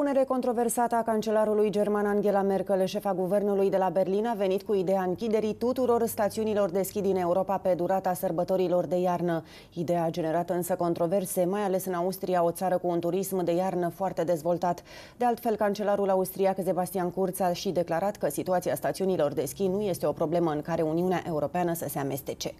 propunere controversată a cancelarului german Angela Merkel, șefa guvernului de la Berlin, a venit cu ideea închiderii tuturor stațiunilor de schi din Europa pe durata sărbătorilor de iarnă. Ideea a generat însă controverse, mai ales în Austria, o țară cu un turism de iarnă foarte dezvoltat. De altfel, cancelarul austriac Sebastian Kurz a și declarat că situația stațiunilor de schi nu este o problemă în care Uniunea Europeană să se amestece.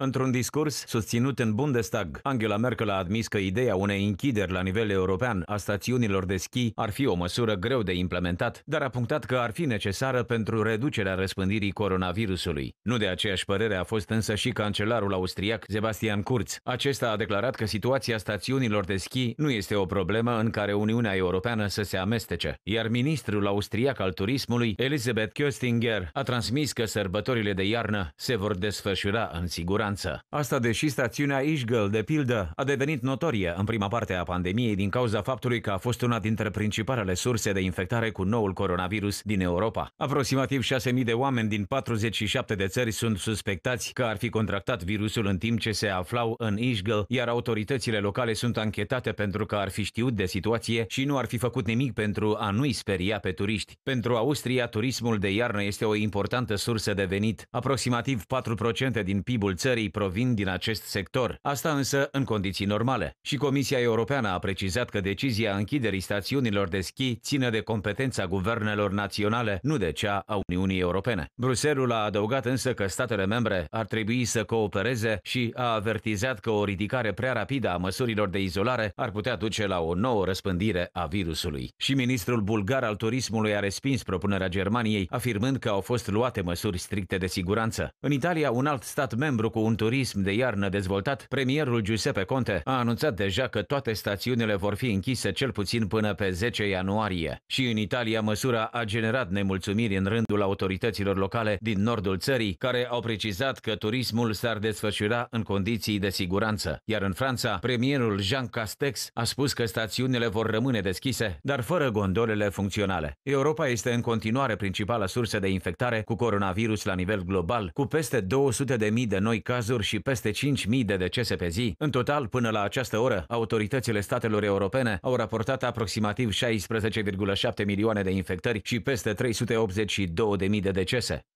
Într-un discurs susținut în Bundestag, Angela Merkel a admis că ideea unei închideri la nivel european a stațiunilor de schi ar fi o măsură greu de implementat, dar a punctat că ar fi necesară pentru reducerea răspândirii coronavirusului. Nu de aceeași părere a fost însă și cancelarul austriac Sebastian Kurz. Acesta a declarat că situația stațiunilor de schi nu este o problemă în care Uniunea Europeană să se amestece, iar ministrul austriac al turismului, Elisabeth Köstinger, a transmis că sărbătorile de iarnă se vor desfășura în siguranță siguranță. Asta deși stațiunea Ishgal, de pildă, a devenit notorie în prima parte a pandemiei din cauza faptului că a fost una dintre principalele surse de infectare cu noul coronavirus din Europa. Aproximativ 6.000 de oameni din 47 de țări sunt suspectați că ar fi contractat virusul în timp ce se aflau în Ishgal, iar autoritățile locale sunt anchetate pentru că ar fi știut de situație și nu ar fi făcut nimic pentru a nu-i speria pe turiști. Pentru Austria, turismul de iarnă este o importantă sursă de venit. Aproximativ 4% din PIB-ul țării țării provin din acest sector, asta însă în condiții normale. Și Comisia Europeană a precizat că decizia închiderii stațiunilor de schi ține de competența guvernelor naționale, nu de cea a Uniunii Europene. Bruselul a adăugat însă că statele membre ar trebui să coopereze și a avertizat că o ridicare prea rapidă a măsurilor de izolare ar putea duce la o nouă răspândire a virusului. Și ministrul bulgar al turismului a respins propunerea Germaniei, afirmând că au fost luate măsuri stricte de siguranță. În Italia, un alt stat membru cu un turism de iarnă dezvoltat, premierul Giuseppe Conte a anunțat deja că toate stațiunile vor fi închise cel puțin până pe 10 ianuarie. Și în Italia, măsura a generat nemulțumiri în rândul autorităților locale din nordul țării, care au precizat că turismul s-ar desfășura în condiții de siguranță. Iar în Franța, premierul Jean Castex a spus că stațiunile vor rămâne deschise, dar fără gondolele funcționale. Europa este în continuare principala sursă de infectare cu coronavirus la nivel global, cu peste 200.000 de noi cazuri cazuri și peste 5.000 de decese pe zi. În total, până la această oră, autoritățile statelor europene au raportat aproximativ 16,7 milioane de infectări și peste 382.000 de decese.